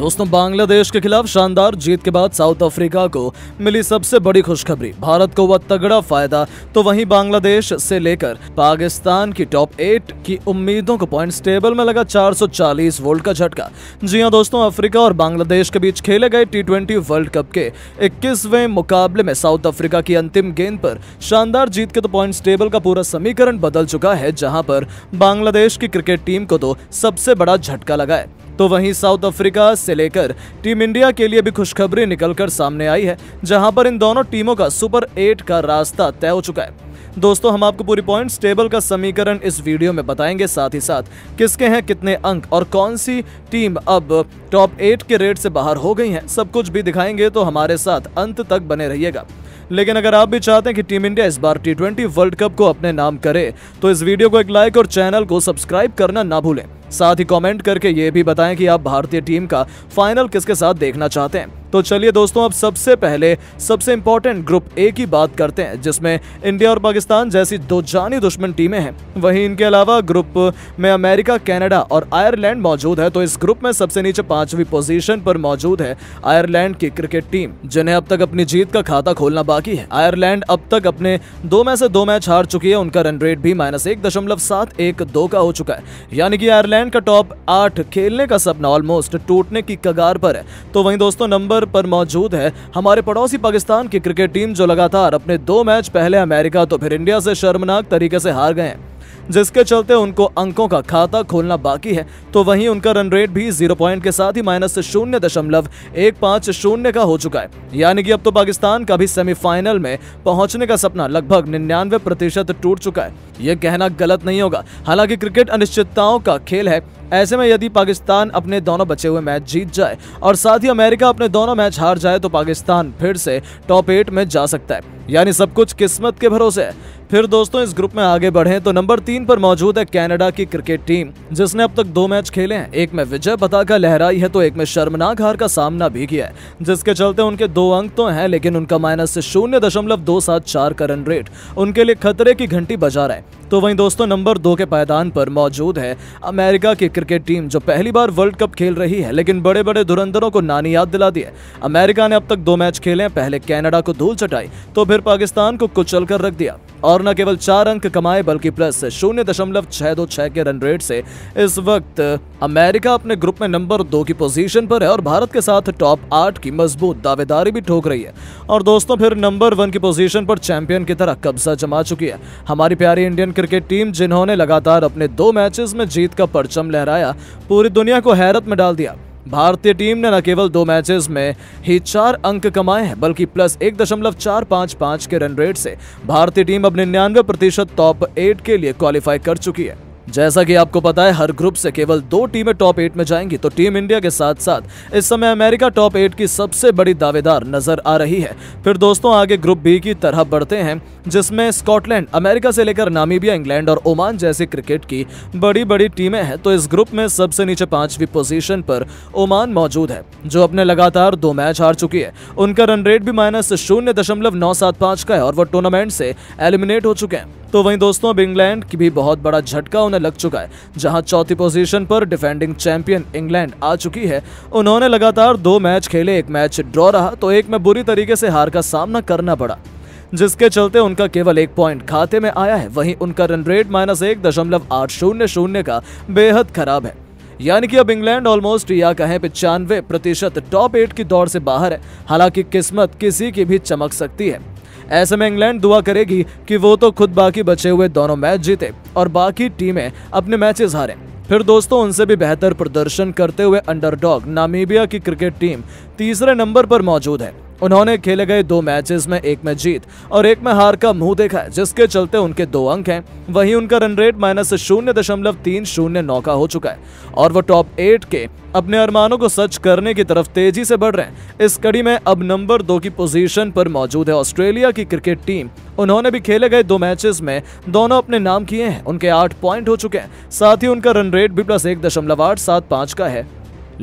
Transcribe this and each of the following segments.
दोस्तों बांग्लादेश के खिलाफ शानदार जीत के बाद साउथ अफ्रीका को मिली सबसे बड़ी खुशखबरी भारत को वह तगड़ा फायदा तो वहीं बांग्लादेश से लेकर पाकिस्तान की टॉप एट की उम्मीदों को पॉइंट टेबल में लगा 440 वोल्ट का झटका जी हाँ दोस्तों अफ्रीका और बांग्लादेश के बीच खेले गए टी वर्ल्ड कप के इक्कीसवें मुकाबले में साउथ अफ्रीका की अंतिम गेंद पर शानदार जीत के तो पॉइंट टेबल का पूरा समीकरण बदल चुका है जहाँ पर बांग्लादेश की क्रिकेट टीम को तो सबसे बड़ा झटका लगा है तो वहीं साउथ अफ्रीका से लेकर टीम इंडिया के लिए भी खुशखबरी निकलकर सामने आई है जहां पर इन दोनों टीमों का सुपर एट का रास्ता तय हो चुका है दोस्तों हम आपको पूरी पॉइंट्स टेबल का समीकरण इस वीडियो में बताएंगे साथ ही साथ किसके हैं कितने अंक और कौन सी टीम अब टॉप एट के रेट से बाहर हो गई है सब कुछ भी दिखाएंगे तो हमारे साथ अंत तक बने रहिएगा लेकिन अगर आप भी चाहते हैं कि टीम इंडिया इस बार टी वर्ल्ड कप को अपने नाम करे तो इस वीडियो को एक लाइक और चैनल को सब्सक्राइब करना ना भूलें साथ ही कमेंट करके ये भी बताएं कि आप भारतीय टीम का फाइनल किसके साथ देखना चाहते हैं तो चलिए दोस्तों अब सबसे पहले सबसे इंपॉर्टेंट ग्रुप ए की बात करते हैं जिसमें इंडिया और पाकिस्तान जैसी दो जानी दुश्मन टीमें हैं वहीं इनके अलावा ग्रुप में अमेरिका कनाडा और आयरलैंड मौजूद है तो इस ग्रुप में सबसे नीचे पांचवी पोजीशन पर मौजूद है आयरलैंड की क्रिकेट टीम जिन्हें अब तक अपनी जीत का खाता खोलना बाकी है आयरलैंड अब तक अपने दो में से दो मैच हार चुकी है उनका रन रेट भी माइनस एक दशमलव सात एक दो का हो चुका है यानी कि आयरलैंड इंग्लैंड का टॉप आठ खेलने का सपना ऑलमोस्ट टूटने की कगार पर है तो वहीं दोस्तों नंबर पर मौजूद है हमारे पड़ोसी पाकिस्तान की क्रिकेट टीम जो लगातार अपने दो मैच पहले अमेरिका तो फिर इंडिया से शर्मनाक तरीके से हार गए हैं जिसके चलते उनको अंकों का खाता खोलना बाकी है तो वहीं उनका रन रेट भी जीरो पॉइंट के साथ ही माइनस शून्य दशमलव एक पाँच शून्य का हो चुका है यानी कि अब तो पाकिस्तान का भी सेमीफाइनल में पहुंचने का सपना लगभग निन्यानवे प्रतिशत टूट चुका है ये कहना गलत नहीं होगा हालांकि क्रिकेट अनिश्चितताओं का खेल है ऐसे में यदि पाकिस्तान अपने दोनों बचे हुए मैच जीत जाए और साथ ही अमेरिका अपने दोनों मैच हार जाए तो पाकिस्तान फिर से टॉप एट में जा सकता है यानी सब कुछ किस्मत के भरोसे है फिर दोस्तों इस ग्रुप में आगे बढ़े तो नंबर तीन पर मौजूद है कनाडा की क्रिकेट टीम जिसने अब तक दो मैच खेले हैं एक में विजय पताका लहराई है तो एक में शर्मनाक हार का सामना भी किया है जिसके चलते उनके दो अंक तो हैं लेकिन उनका माइनस शून्य दशमलव दो सात चार का रन रेट उनके लिए खतरे की घंटी बजा रहा है तो वहीं दोस्तों नंबर दो के पायदान पर मौजूद है अमेरिका की क्रिकेट टीम जो पहली बार वर्ल्ड कप खेल रही है लेकिन बड़े बड़े धुरंधरों को नानी याद दिला दी है अमेरिका ने अब तक दो मैच खेले पहले कैनेडा को धूल चटाई तो फिर पाकिस्तान को कुचल कर रख दिया और न केवल चार अंक कमाए बल्कि प्लस शून्य दशमलव छह दो छह के रन रेट से इस वक्त अमेरिका अपने ग्रुप में नंबर दो की पोजीशन पर है और भारत के साथ टॉप आठ की मजबूत दावेदारी भी ठोक रही है और दोस्तों फिर नंबर वन की पोजीशन पर चैंपियन की तरह कब्जा जमा चुकी है हमारी प्यारी इंडियन क्रिकेट टीम जिन्होंने लगातार अपने दो मैचेस में जीत का परचम लहराया पूरी दुनिया को हैरत में डाल दिया भारतीय टीम ने न केवल दो मैचेस में ही चार अंक कमाए हैं बल्कि प्लस एक दशमलव चार पाँच पाँच के रन रेट से भारतीय टीम अब निन्यानवे प्रतिशत टॉप एट के लिए क्वालिफाई कर चुकी है जैसा कि आपको पता है हर ग्रुप से केवल दो टीमें टॉप एट में जाएंगी तो टीम इंडिया के साथ साथ इस समय अमेरिका टॉप एट की सबसे बड़ी दावेदार नजर आ रही है फिर दोस्तों आगे ग्रुप बी की तरह बढ़ते हैं जिसमें स्कॉटलैंड अमेरिका से लेकर नामीबिया इंग्लैंड और ओमान जैसी क्रिकेट की बड़ी बड़ी टीमें हैं तो इस ग्रुप में सबसे नीचे पांचवी पोजीशन पर ओमान मौजूद है जो अपने लगातार दो मैच हार चुकी है उनका रन रेट भी माइनस शून्य दशमलव नौ सात पांच का है और वो टूर्नामेंट से एलिमिनेट हो चुके हैं तो वहीं दोस्तों अब इंग्लैंड की भी बहुत बड़ा झटका उन्हें लग चुका है जहां चौथी पोजीशन पर डिफेंडिंग चैंपियन इंग्लैंड आ चुकी है उन्होंने लगातार दो मैच खेले एक मैच ड्रॉ रहा तो एक में बुरी तरीके से हार का सामना करना पड़ा जिसके चलते उनका केवल एक पॉइंट खाते में आया है वहीं उनका रन रेट माइनस एक दशमलव आठ शून्य शून्य का बेहद खराब है यानी कि अब इंग्लैंड ऑलमोस्ट या कहें पिचानवे प्रतिशत टॉप एट की दौड़ से बाहर है हालांकि किस्मत किसी की भी चमक सकती है ऐसे में इंग्लैंड दुआ करेगी कि वो तो खुद बाकी बचे हुए दोनों मैच जीते और बाकी टीमें अपने मैचेस हारें फिर दोस्तों उनसे भी बेहतर प्रदर्शन करते हुए अंडरडॉग नामीबिया की क्रिकेट टीम तीसरे नंबर पर मौजूद है उन्होंने खेले गए दो मैचेस में एक में जीत और एक में हार का मुंह देखा है जिसके चलते उनके दो अंक हैं वहीं उनका रन रेट माइनस शून्य दशमलव तीन शून्य नौ का हो चुका है और वो टॉप एट के अपने अरमानों को सच करने की तरफ तेजी से बढ़ रहे हैं इस कड़ी में अब नंबर दो की पोजीशन पर मौजूद है ऑस्ट्रेलिया की क्रिकेट टीम उन्होंने भी खेले गए दो मैचेस में दोनों अपने नाम किए हैं उनके आठ पॉइंट हो चुके हैं साथ ही उनका रन रेट भी प्लस एक दशमलव आठ सात पांच का है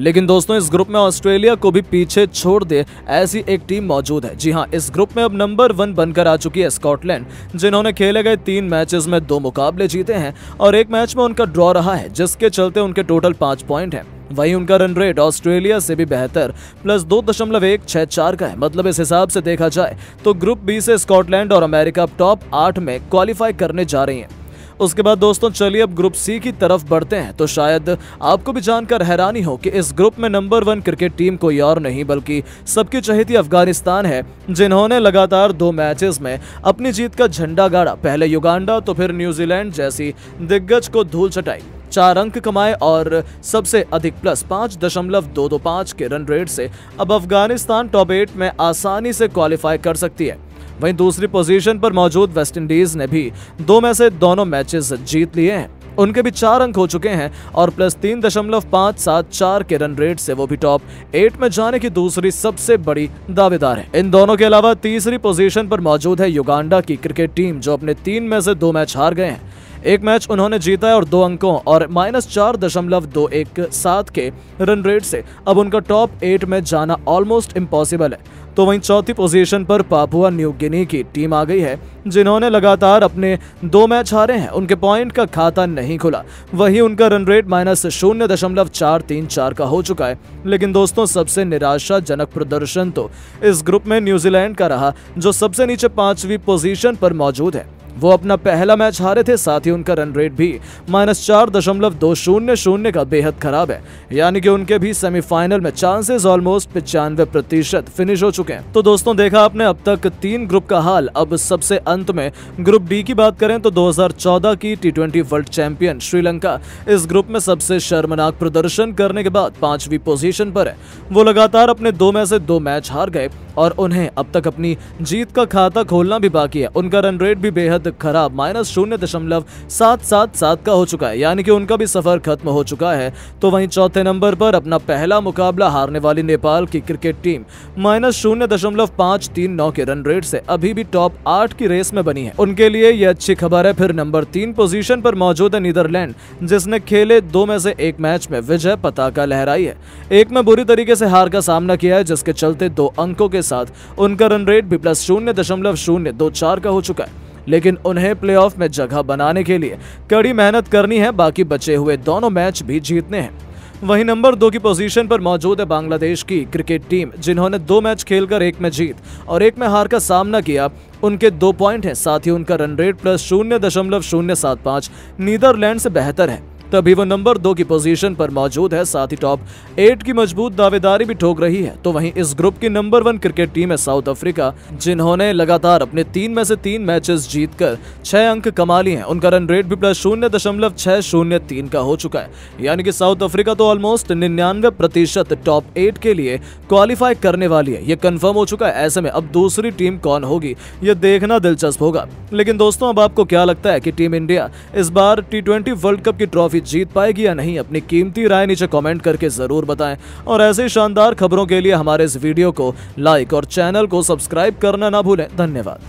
लेकिन दोस्तों इस ग्रुप में ऑस्ट्रेलिया को भी पीछे छोड़ दे ऐसी एक टीम मौजूद है जी हाँ इस ग्रुप में अब नंबर वन बनकर आ चुकी है स्कॉटलैंड जिन्होंने खेले गए तीन मैचेस में दो मुकाबले जीते हैं और एक मैच में उनका ड्रॉ रहा है जिसके चलते उनके टोटल पांच पॉइंट है वहीं उनका रन रेट ऑस्ट्रेलिया से भी बेहतर प्लस दो दशमलव एक छह चार का है मतलब इस हिसाब से देखा जाए तो ग्रुप बी से स्कॉटलैंड और अमेरिका टॉप आठ में क्वालिफाई करने जा रही है उसके बाद दोस्तों चलिए अब ग्रुप सी की तरफ बढ़ते हैं तो शायद आपको भी जानकर हैरानी हो कि इस ग्रुप में नंबर वन क्रिकेट टीम कोई और नहीं बल्कि सबकी चहेती अफगानिस्तान है जिन्होंने लगातार दो मैचेस में अपनी जीत का झंडा गाड़ा पहले युगांडा तो फिर न्यूजीलैंड जैसी दिग्गज को धूल चटाई चार अंक कमाए और सबसे अधिक प्लस पाँच दशमलव दो दो पाँच के रन रेट से अब अफगानिस्तान टॉप एट में आसानी से क्वालिफाई कर सकती है वहीं दूसरी पोजीशन पर मौजूद वेस्टइंडीज ने भी दो में से दोनों मैचेस जीत लिए हैं उनके भी चार अंक हो चुके हैं और प्लस तीन दशमलव पांच सात चार के रन रेट से वो भी टॉप एट में जाने की दूसरी सबसे बड़ी दावेदार है इन दोनों के अलावा तीसरी पोजीशन पर मौजूद है युगांडा की क्रिकेट टीम जो अपने तीन में से दो मैच हार गए हैं एक मैच उन्होंने जीता है और दो अंकों और माइनस चार दशमलव दो एक सात के रन रेट से अब उनका टॉप एट में जाना ऑलमोस्ट इम्पॉसिबल है तो वहीं चौथी पोजीशन पर पापुआ न्यू गिनी की टीम आ गई है जिन्होंने लगातार अपने दो मैच हारे हैं उनके पॉइंट का खाता नहीं खुला वहीं उनका रन रेट माइनस शून्य दशमलव चार तीन चार का हो चुका है लेकिन दोस्तों सबसे निराशाजनक प्रदर्शन तो इस ग्रुप में न्यूजीलैंड का रहा जो सबसे नीचे पांचवी पोजीशन पर मौजूद है वो अपना पहला मैच हारे थे साथ ही उनका रन रेट भी माइनस चार दशमलव दो शून्य शून्य का बेहद खराब है यानी कि उनके भी सेमीफाइनल में चांसेस ऑलमोस्ट पिचानवे प्रतिशत फिनिश हो चुके हैं तो दोस्तों देखा आपने अब तक तीन ग्रुप का हाल अब सबसे अंत में ग्रुप डी की बात करें तो 2014 की टी वर्ल्ड चैंपियन श्रीलंका इस ग्रुप में सबसे शर्मनाक प्रदर्शन करने के बाद पांचवी पोजिशन पर है वो लगातार अपने दो में से दो मैच हार गए और उन्हें अब तक अपनी जीत का खाता खोलना भी बाकी है उनका रन रेट भी बेहद खराब माइनस शून्य दशमलव सात सात सात का हो चुका है यानी कि उनका भी सफर खत्म हो चुका है तो वहीं चौथे नंबर पर अपना पहला मुकाबला हारने वाली नेपाल की क्रिकेट टीम माइनस शून्य दशमलव पांच तीन नौ के रन रेट से अभी भी टॉप आठ की रेस में बनी है उनके लिए यह अच्छी खबर है फिर नंबर तीन पोजीशन पर मौजूद है नीदरलैंड जिसने खेले दो में से एक मैच में विजय पताका लहराई है एक में बुरी तरीके से हार का सामना किया है जिसके चलते दो अंकों के साथ उनका रन रेट भी प्लस शून्य दशमलव शून्य दो चार का हो चुका है लेकिन उन्हें प्लेऑफ में जगह बनाने के लिए कड़ी मेहनत करनी है बाकी बचे हुए दोनों मैच भी जीतने हैं वहीं नंबर दो की पोजीशन पर मौजूद है बांग्लादेश की क्रिकेट टीम जिन्होंने दो मैच खेलकर एक में जीत और एक में हार का सामना किया उनके दो पॉइंट हैं साथ ही उनका रन रेट प्लस शून्य दशमलव शून्य सात पाँच नीदरलैंड से बेहतर है तभी वो नंबर दो की पोजीशन पर मौजूद है साथ ही टॉप एट की मजबूत दावेदारी भी ठोक रही है तो वहीं इस ग्रुप की नंबर वन क्रिकेट टीम है साउथ अफ्रीका जिन्होंने लगातार अपने तीन में से तीन मैचेस जीतकर छह अंक कमा लिए हैं उनका रन रेट भी प्लस शून्य दशमलव छह शून्य तीन का हो चुका है यानी कि साउथ अफ्रीका तो ऑलमोस्ट निन्यानवे प्रतिशत टॉप एट के लिए क्वालिफाई करने वाली है यह कन्फर्म हो चुका है ऐसे में अब दूसरी टीम कौन होगी ये देखना दिलचस्प होगा लेकिन दोस्तों अब आपको क्या लगता है की टीम इंडिया इस बार टी वर्ल्ड कप की ट्रॉफी ट्रॉफी जीत पाएगी या नहीं अपनी कीमती राय नीचे कॉमेंट करके जरूर बताएं और ऐसे शानदार खबरों के लिए हमारे इस वीडियो को लाइक और चैनल को सब्सक्राइब करना ना भूलें धन्यवाद